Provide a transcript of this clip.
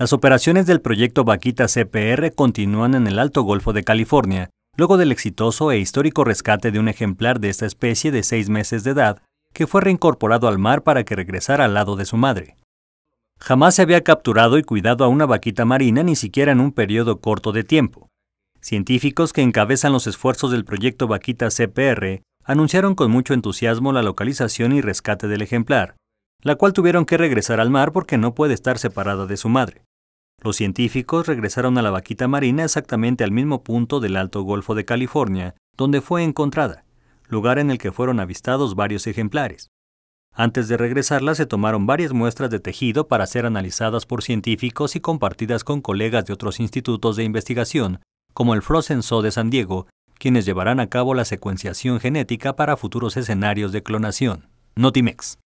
Las operaciones del proyecto Vaquita CPR continúan en el Alto Golfo de California, luego del exitoso e histórico rescate de un ejemplar de esta especie de seis meses de edad, que fue reincorporado al mar para que regresara al lado de su madre. Jamás se había capturado y cuidado a una vaquita marina ni siquiera en un periodo corto de tiempo. Científicos que encabezan los esfuerzos del proyecto Vaquita CPR anunciaron con mucho entusiasmo la localización y rescate del ejemplar, la cual tuvieron que regresar al mar porque no puede estar separada de su madre. Los científicos regresaron a la vaquita marina exactamente al mismo punto del Alto Golfo de California, donde fue encontrada, lugar en el que fueron avistados varios ejemplares. Antes de regresarla se tomaron varias muestras de tejido para ser analizadas por científicos y compartidas con colegas de otros institutos de investigación, como el Frozen Zoo de San Diego, quienes llevarán a cabo la secuenciación genética para futuros escenarios de clonación. Notimex.